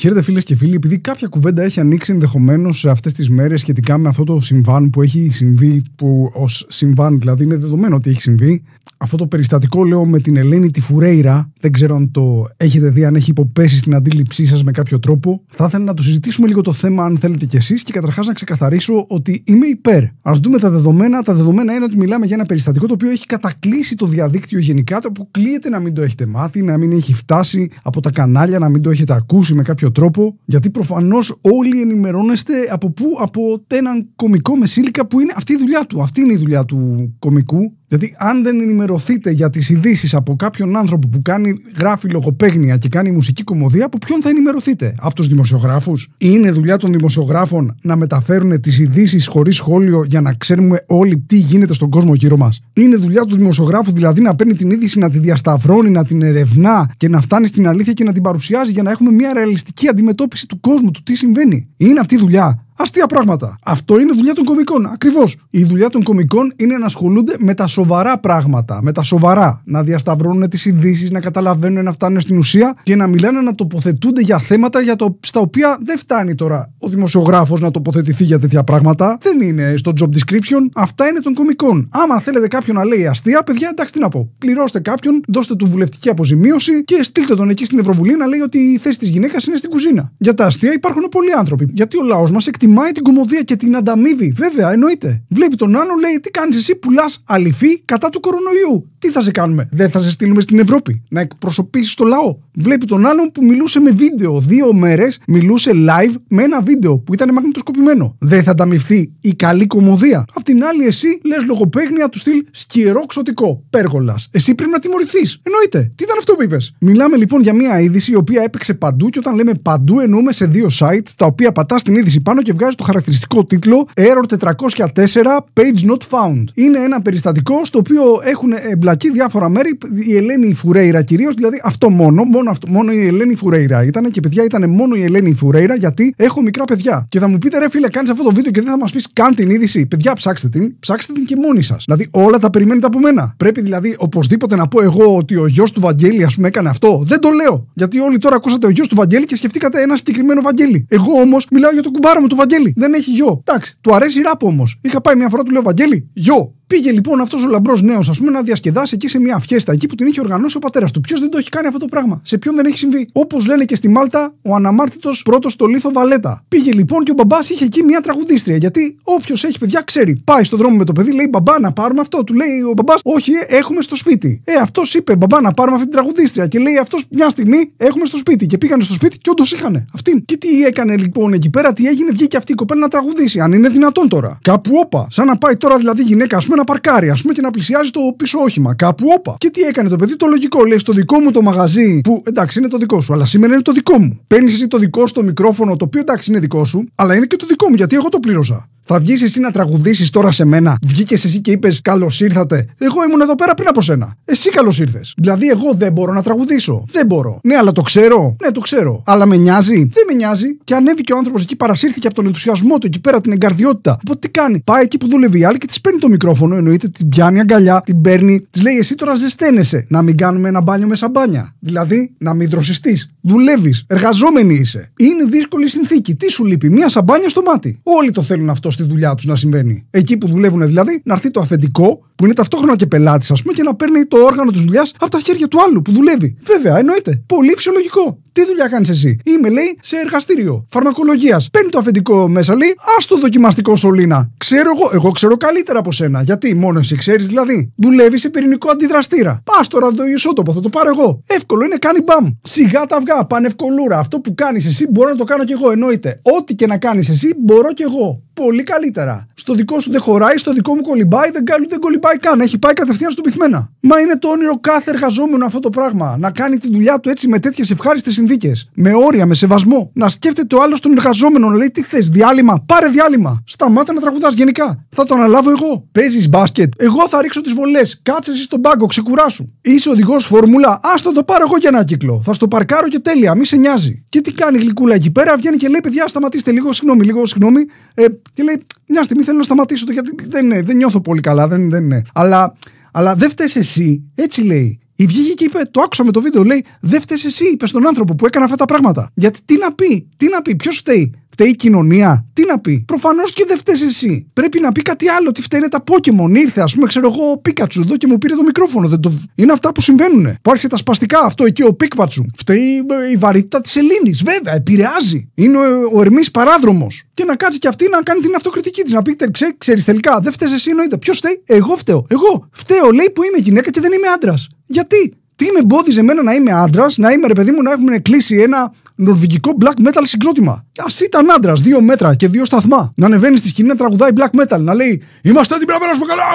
Χαίρετε φίλες και φίλοι, επειδή κάποια κουβέντα έχει ανοίξει ενδεχομένως σε αυτές τις μέρες σχετικά με αυτό το συμβάν που έχει συμβεί, που ως συμβάν δηλαδή είναι δεδομένο ότι έχει συμβεί. Αυτό το περιστατικό λέω με την Ελένη τη Φουρέιρα, δεν ξέρω αν το έχετε δει, αν έχει υποπέσει στην αντίληψή σας με κάποιο τρόπο. Θα ήθελα να το συζητήσουμε λίγο το θέμα, αν θέλετε κι εσείς, και καταρχάς να ξεκαθαρίσω ότι είμαι υπέρ. Ας δούμε τα δεδομένα. Τα δεδομένα είναι ότι μιλάμε για ένα περιστατικό το οποίο έχει κατακλείσει το διαδίκτυο γενικά, το αποκλείεται να μην το έχετε μάθει, να μην έχει φτάσει από τα κανάλια, να μην το έχετε ακούσει με κάποιο τρόπο, γιατί προφανώς όλοι ενημερώνεστε από πού, από έναν κομικό μεσήλικα που απο εναν κωμικό μεσηλικα αυτή η δουλειά του. Αυτή είναι η δουλειά του κωμικού γιατί αν δεν ενημερωθείτε για τις ειδήσεις από κάποιον άνθρωπο που κάνει, γράφει λογοπαίγνια και κάνει μουσική κομμωδία, από ποιον θα ενημερωθείτε, από τους δημοσιογράφους. Είναι δουλειά των δημοσιογράφων να μεταφέρουν τις ειδήσεις χωρίς σχόλιο για να ξέρουμε όλοι τι γίνεται στον κόσμο γύρω μας. Είναι δουλειά του δημοσιογράφου δηλαδή να παίρνει την είδηση, να τη διασταυρώνει, να την ερευνά και να φτάνει στην αλήθεια και να την παρουσιάζει για να έχουμε μια ρεαλιστική αντιμετώπιση του κόσμου, του τι συμβαίνει. Είναι αυτή η δουλειά αστεία πράγματα. Αυτό είναι δουλειά των κομικών. Ακριβώς. Η δουλειά των κομικών είναι να ασχολούνται με τα σοβαρά πράγματα. Με τα σοβαρά. Να διασταυρώνουν τις ειδήσεις, να καταλαβαίνουν να φτάνουν στην ουσία και να μιλάνε να τοποθετούνται για θέματα για το, στα οποία δεν φτάνει τώρα ο δημοσιογράφος να τοποθετηθεί για τέτοια πράγματα. Δεν είναι στο job description. Αυτά είναι των κομικών. Άμα θέλετε κάποιον να λέει αστεία, παιδιά, εντάξει τι να πω. Πληρώστε κάποιον, δώστε του βουλευτική αποζημίωση και στείλτε τον εκεί στην Ευρωβουλή να λέει ότι η θέση της γυναίκας είναι στην κουζίνα. Για τα αστεία υπάρχουν πολλοί άνθρωποι. Γιατί ο λαός μας εκτιμά Εκτιμάει την κομμωδία και την ανταμείβει. Βέβαια, εννοείται. Βλέπει τον άλλο, λέει: Τι κάνεις εσύ, πουλάς αληφή κατά του κορονοϊού. Τι θα σε κάνουμε, δεν θα σε στείλουμε στην Ευρώπη να εκπροσωπήσεις το λαό. Βλέπει τον άλλον που μιλούσε με βίντεο. Δύο μέρες μιλούσε live με ένα βίντεο που ήταν μαγνητοσκοπημένο. Δεν θα ανταμειφθεί η καλή κομμωδία. Απ' την άλλη, εσύ λες λογοπαίγνια του στυλ σκυρό ξωτικό. Πέργολας. Εσύ πρέπει να τιμωρηθείς. Εννοείται. Τι ήταν αυτό που είπες. Μιλάμε λοιπόν για μια είδηση η οποία έπαιξε παντού και όταν λέμε παντού εννοούμε σε δύο site τα οποία πατάς την είδηση πάνω και βγάζει το χαρακτηριστικό τίτλο Error 404 Page Not Found. Είναι ένα περιστατικό στο οποίο έχουν εμπλακεί διάφορα μέρη. Η Ελένη Φουρέιρα κυρίως, δηλαδή αυτό μόνο, μόνο, αυτό, μόνο η Ελένη Φουρέιρα ήταν και παιδιά ήταν μόνο η Ελένη Φουρέιρα γιατί έχω μικρά παιδιά. Και θα μου πείτε ρε φίλε, κάνεις αυτό το βίντεο και δεν θα μας πεις καν την είδηση. Παιδιά, ψάξτε την, ψάξτε την και μόνοι σας. Δηλαδή όλα τα περιμένετε από μένα. Πρέπει δηλαδή οπωσδήποτε να πω εγώ ότι ο γιος του Βαγγέλη, ας πούμε, έκανε αυτό. Δεν το λέω. Γιατί όλοι τώρα ακούσατε ο γιος του Βαγγέλη και σκεφτήκατε ένα συγκεκριμένο Βαγγέλη. Εγώ όμως μιλάω για τον κουμπάρο μου, τον Βαγγέλη, δεν έχει γιο. Εντάξει, του αρέσει ράπ όμως. Είχα πάει μια φορά, του λέω Βαγγέλη, γιο. Πήγε λοιπόν αυτός ο λαμπρός νέος, ας πούμε, να διασκεδάσει εκεί σε μια φιέστα, εκεί που την είχε οργανώσει ο πατέρας του. Ποιος δεν το έχει κάνει αυτό το πράγμα. Σε ποιον δεν έχει συμβεί. Όπως λένε και στη Μάλτα, ο αναμάρτητος πρώτος στο λίθο Βαλέτα. Πήγε λοιπόν και ο μπαμπάς είχε εκεί μια τραγουδίστρια. Γιατί όποιος έχει παιδιά ξέρει. Πάει στον δρόμο με το παιδί, λέει μπαμπά να πάρουμε αυτό. Του λέει ο μπαμπάς, Όχι, ε, έχουμε στο σπίτι. Ε, αυτός είπε μπαμπά να πάρουμε αυτή την τραγουδίστρια. Και λέει αυτός μια στιγμή έχουμε στο σπίτι. Και πήγανε στο σπίτι και όντως είχαν αυτήν. Και τι έκανε λοιπόν εκεί πέρα, τι έγινε, βγήκε αυτή η κοπέλα να Αν είναι δυνατόν τώρα. Κάπου όπα. Σαν να πάει τώρα δηλαδή γυναίκα, να παρκάρει, ας πούμε, και να πλησιάζει το πίσω όχημα. Κάπου όπα. Και τι έκανε το παιδί, το λογικό. Λέει στο δικό μου το μαγαζί, που εντάξει είναι το δικό σου, αλλά σήμερα είναι το δικό μου. Παίρνεις εσύ το δικό σου το μικρόφωνο, το οποίο εντάξει είναι δικό σου, αλλά είναι και το δικό μου γιατί εγώ το πλήρωσα. Θα βγεις εσύ να τραγουδήσεις τώρα σε μένα. Βγήκες εσύ και είπες Καλώς ήρθατε. Εγώ ήμουν εδώ πέρα πριν από σένα. Εσύ καλώς ήρθες. Δηλαδή, εγώ δεν μπορώ να τραγουδήσω. Δεν μπορώ. Ναι, αλλά το ξέρω. Ναι, το ξέρω. Αλλά με νοιάζει. Δεν με νοιάζει. Και ανέβηκε ο άνθρωπος εκεί, παρασύρθηκε από τον ενθουσιασμό του εκεί πέρα, την εγκαρδιότητα. Οπότε τι κάνει. Πάει εκεί που δουλεύει η άλλη και της παίρνει το μικρόφωνο. Εννοείται, την πιάνει αγκαλιά, την παίρνει. Της λέει Εσύ τώρα ζεσταίνεσαι. Να μην κάνουμε ένα μπάνιο με σαμπάνια. Δηλαδή, να μην δροσιστείς. Δουλεύεις. Εργαζόμενη είσαι. Είναι δύσκολη συνθήκη. Τι σου λείπει. Μία σαμπάνια στο μάτι. Όλοι το θέλουν αυτό στη δουλειά τους να συμβαίνει. Εκεί που δουλεύουν δηλαδή, να έρθει το αφεντικό που είναι ταυτόχρονα και πελάτης, ας πούμε, και να παίρνει το όργανο της δουλειάς από τα χέρια του άλλου που δουλεύει. Βέβαια, εννοείται. Πολύ φυσιολογικό. Τι δουλειά κάνεις εσύ. Είμαι, λέει, σε εργαστήριο φαρμακολογίας. Παίρνει το αφεντικό μέσα, λέει, ας το δοκιμαστικό σωλήνα. Ξέρω εγώ, εγώ ξέρω καλύτερα από σένα. Γιατί μόνο εσύ ξέρεις, δηλαδή. Δουλεύεις σε πυρηνικό αντιδραστήρα. Πας τώρα το ισότοπο, θα το πάρω εγώ. Εύκολο είναι, κάνει μπαμ. Σιγά τα αυγά, πανευκολούρα. Αυτό που κάνεις εσύ μπορώ να το κάνω κι εγώ, εννοείται. Ό,τι και να κάνεις εσύ μπορώ κι εγώ. Πολύ καλύτερα. Στο δικό σου δεν χωράει, στο δικό μου κολυμπάει, δεν, δεν κολυμπάει πάει καν. Έχει πάει κατευθείαν στον πυθμένα. Μα είναι το όνειρο κάθε εργαζόμενο αυτό το πράγμα. Να κάνει τη δουλειά του έτσι με τέτοιες ευχάριστες συνθήκες. Με όρια, με σεβασμό. Να σκέφτεται ο άλλος τον εργαζόμενο. Να λέει τι θες, διάλειμμα. Πάρε διάλειμμα. Σταμάτα να τραγουδάς γενικά. Θα το αναλάβω εγώ. Παίζεις μπάσκετ. Εγώ θα ρίξω τις βολές. Κάτσε εσύ στον πάγκο, ξεκουράσου. Είσαι οδηγός φόρμουλα. Άστο το πάρω εγώ για ένα κύκλο. Θα στο παρκάρω και τέλεια. Μη σε νοιάζει. Και τι κάνει γλυκούλα εκεί πέρα. Βγαίνει και λέει παιδιά, σταματήστε λίγο, συγγνώμη, λίγο, συγγνώμη. Ε, και λέει μια στιγμή θέλω να σταματήσω το γιατί δεν, δεν νιώθω πολύ καλά. Δεν, δεν, ναι». Αλλά, αλλά δεν φταίει εσύ. Έτσι λέει. Η βγήκε και είπε, το άκουσα με το βίντεο, λέει, δεν φταίει εσύ, είπε στον άνθρωπο που έκανε αυτά τα πράγματα. Γιατί τι να πει, τι να πει, ποιος φταίει φταίει η κοινωνία. Τι να πει. Προφανώς και δεν φταίεις εσύ. Πρέπει να πει κάτι άλλο. Τι φταίνε τα Pokémon. Ήρθε, ας πούμε, ξέρω εγώ, ο Πίκατσου εδώ και μου πήρε το μικρόφωνο. Δεν το... Είναι αυτά που συμβαίνουν. Υπάρχει τα σπαστικά αυτό εκεί ο Πίκπατσου. Φταίει ε, η βαρύτητα της Ελλήνης. Βέβαια, επηρεάζει. Είναι ε, ο Ερμής παράδρομος. Και να κάτσει και αυτή να κάνει την αυτοκριτική της. Να πει, ξέ, ξέρεις τελικά, δεν φταίεις εσύ, εννοείται. Ποιος φταίει, εγώ φταίω. Εγώ φταίω, λέει που είμαι γυναίκα και δεν είμαι άντρας. Γιατί, τι με εμπόδιζε εμένα να είμαι άντρας, να είμαι ρε παιδί μου, να έχουμε κλείσει ένα νορβηγικό black metal συγκρότημα. Ας ήταν άντρας, δύο μέτρα και δύο σταθμά. Να ανεβαίνει στη σκηνή να τραγουδάει black metal. Να λέει Είμαστε έτοιμοι να περάσουμε καλά.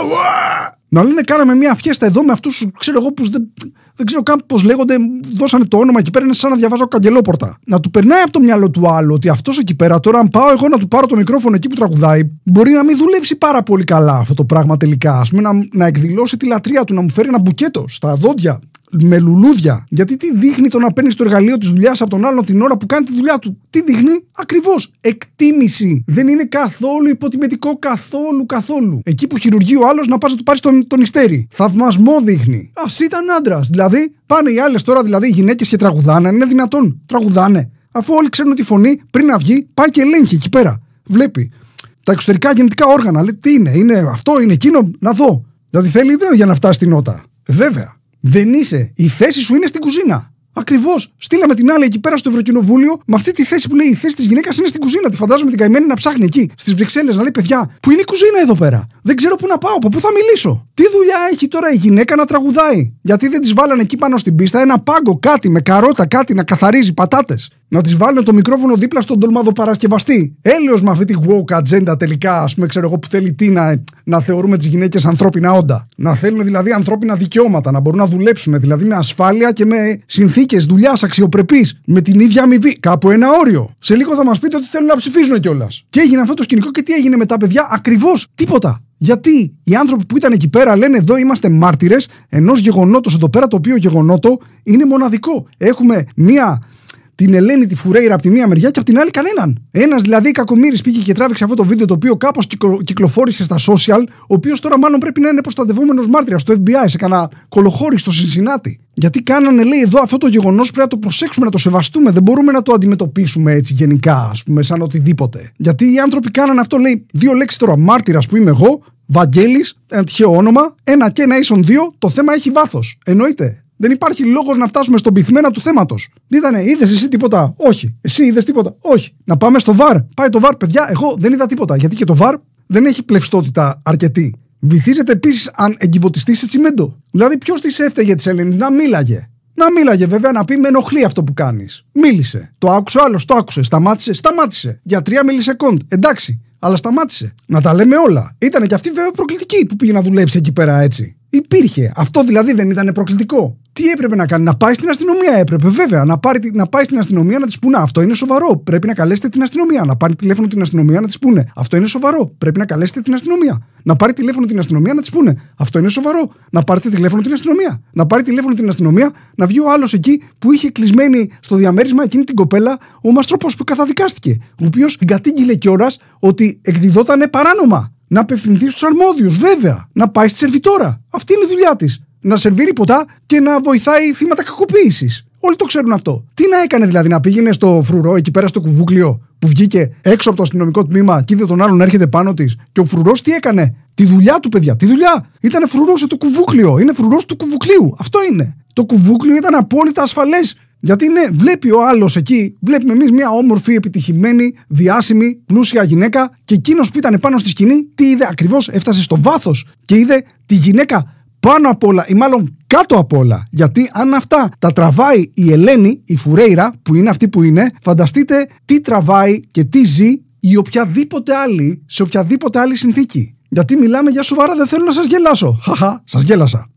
Να λένε κάναμε μια φιέστα εδώ με αυτούς, ξέρω εγώ, που δεν, δεν ξέρω καν πώς λέγονται, δώσανε το όνομα και πέρα, σαν να διαβάζω καγκελόπορτα. Να του περνάει από το μυαλό του άλλο ότι αυτός εκεί πέρα, τώρα αν πάω εγώ να του πάρω το μικρόφωνο εκεί που τραγουδάει, μπορεί να μην δουλέψει πάρα πολύ καλά αυτό το πράγμα τελικά. Ας πούμε, να, να εκδηλώσει τη λατρεία του, να μου φέρει ένα μπουκέτο στα δόντια με λουλούδια. Γιατί τι δείχνει το να παίρνεις το εργαλείο της δουλειάς από τον άλλον την ώρα που κάνει τη δουλειά του. Τι δείχνει ακριβώς εκτίμηση. Δεν είναι καθόλου υποτιμητικό καθόλου καθόλου. Εκεί που χειρουργεί ο άλλος να πας να του πάρεις τον, τον υστέρι. Θαυμασμό δείχνει. Ας ήταν άντρας. Δηλαδή πάνε οι άλλες τώρα, δηλαδή οι γυναίκες και τραγουδάνε. είναι δυνατόν, τραγουδάνε. Αφού όλοι ξέρουν ότι η φωνή πριν να βγει πάει και ελέγχει εκεί πέρα. Βλέπει. Τα εξωτερικά γεννητικά όργανα. Λέει, τι είναι, είναι αυτό, είναι εκείνο. Να δω. Δηλαδή θέλει ιδέα για να φτάσει στην νότα. Βέβαια. Δεν είσαι. Η θέση σου είναι στην κουζίνα. Ακριβώς. Στείλαμε την άλλη εκεί πέρα στο Ευρωκοινοβούλιο με αυτή τη θέση που λέει η θέση της γυναίκας είναι στην κουζίνα. Τη φαντάζομαι την καημένη να ψάχνει εκεί, στις Βρυξέλλες, να λέει παιδιά, που είναι η κουζίνα εδώ πέρα. Δεν ξέρω πού να πάω, από πού θα μιλήσω. Τι δουλειά έχει τώρα η γυναίκα να τραγουδάει. Γιατί δεν της βάλανε εκεί πάνω στην πίστα ένα πάγκο, κάτι με καρότα, κάτι να καθαρίζει πατάτες να τη βάλουν το μικρόφωνο δίπλα στον παρασκευαστή. Έλεος με αυτή τη woke agenda τελικά, ας πούμε, ξέρω εγώ που θέλει τι να, να θεωρούμε τις γυναίκες ανθρώπινα όντα. Να θέλουν δηλαδή ανθρώπινα δικαιώματα, να μπορούν να δουλέψουν δηλαδή με ασφάλεια και με συνθήκες δουλειάς αξιοπρεπή, με την ίδια αμοιβή. Κάπου ένα όριο. Σε λίγο θα μας πείτε ότι θέλουν να ψηφίζουν κιόλας. Και έγινε αυτό το σκηνικό και τι έγινε με τα παιδιά, ακριβώς τίποτα. Γιατί οι άνθρωποι που ήταν εκεί πέρα λένε εδώ είμαστε μάρτυρες ενός γεγονότος εδώ πέρα το οποίο γεγονότο είναι μοναδικό. Έχουμε μία την Ελένη τη Φουρέιρα από τη μία μεριά και από την άλλη κανέναν. Ένας δηλαδή κακομοίρη πήγε και τράβηξε αυτό το βίντεο το οποίο κάπως κυκλοφόρησε στα social, ο οποίος τώρα μάλλον πρέπει να είναι προστατευόμενος μάρτυρας στο FBI, σε κανένα κολοχώρι στο Σινσινάτι. Γιατί κάνανε, λέει, εδώ αυτό το γεγονός πρέπει να το προσέξουμε, να το σεβαστούμε. Δεν μπορούμε να το αντιμετωπίσουμε έτσι γενικά, ας πούμε, σαν οτιδήποτε. Γιατί οι άνθρωποι κάνανε αυτό, λέει, δύο λέξεις τώρα. Μάρτυρας που είμαι εγώ, Βαγγέλης, ένα τυχαίο όνομα, ένα και ένα ίσον δύο, το θέμα έχει βάθος. Εννοείται. Δεν υπάρχει λόγος να φτάσουμε στον πυθμένα του θέματος. Είδανε, είδες εσύ τίποτα. Όχι. Εσύ είδες τίποτα. Όχι. Να πάμε στο βαρ. Πάει το βαρ, παιδιά. Εγώ δεν είδα τίποτα. Γιατί και το βαρ δεν έχει πλευστότητα αρκετή. Βυθίζεται επίσης αν εγκυβωτιστεί σε τσιμέντο. Δηλαδή, ποιος της έφταιγε της Ελένης να μίλαγε. Να μίλαγε βέβαια, να πει με ενοχλεί αυτό που κάνεις. Μίλησε. Το άκουσε άλλος, το άκουσε. Σταμάτησε, σταμάτησε. Για μίλησε κοντ. Εντάξει, αλλά σταμάτησε. Να τα λέμε όλα. Ήταν και αυτή βέβαια προκλητική που πήγε να δουλέψει εκεί πέρα έτσι. Υπήρχε. Αυτό δηλαδή δεν ήταν προκλητικό. Τι έπρεπε να κάνει, να πάει στην αστυνομία έπρεπε, βέβαια. Να, πάρει, να πάει στην αστυνομία να της πούνε. Αυτό είναι σοβαρό. Πρέπει να καλέσετε την αστυνομία. Να πάρει τηλέφωνο την αστυνομία να της πούνε. Αυτό είναι σοβαρό. Πρέπει να καλέσετε την αστυνομία. Να πάρει τηλέφωνο την αστυνομία να της πούνε. Αυτό είναι σοβαρό. Να πάρετε τηλέφωνο την αστυνομία. Να πάρει τηλέφωνο την αστυνομία να βγει ο άλλος εκεί που είχε κλεισμένη στο διαμέρισμα εκείνη την κοπέλα ο μαστρόπος που καθαδικάστηκε. Ο οποίος κατήγγειλε κιόλας ότι εκδιδότανε παράνομα να απευθυνθεί στους αρμόδιους, βέβαια. Να πάει στη σερβιτόρα. Αυτή είναι η δουλειά της. Να σερβίρει ποτά και να βοηθάει θύματα κακοποίησης. Όλοι το ξέρουν αυτό. Τι να έκανε δηλαδή, να πήγαινε στο φρουρό εκεί πέρα στο κουβούκλιο που βγήκε έξω από το αστυνομικό τμήμα και είδε τον άλλον να έρχεται πάνω της. Και ο φρουρός τι έκανε. Τη δουλειά του, παιδιά, τη δουλειά. Ήταν φρουρός σε το κουβούκλιο. Είναι φρουρός του κουβουκλίου. Αυτό είναι. Το κουβούκλιο ήταν απόλυτα ασφαλές γιατί ναι, βλέπει ο άλλος εκεί, βλέπουμε εμείς μια όμορφη, επιτυχημένη, διάσημη, πλούσια γυναίκα και εκείνος που ήταν πάνω στη σκηνή, τι είδε ακριβώς, έφτασε στο βάθος και είδε τη γυναίκα πάνω απ' όλα ή μάλλον κάτω απ' όλα. Γιατί αν αυτά τα τραβάει η Ελένη, η Φουρέιρα, που είναι αυτή που είναι, φανταστείτε τι τραβάει και τι ζει ή οποιαδήποτε άλλη σε οποιαδήποτε άλλη συνθήκη. Γιατί μιλάμε για σοβαρά, δεν θέλω να σας γελάσω. Χαχά, σας γέλασα.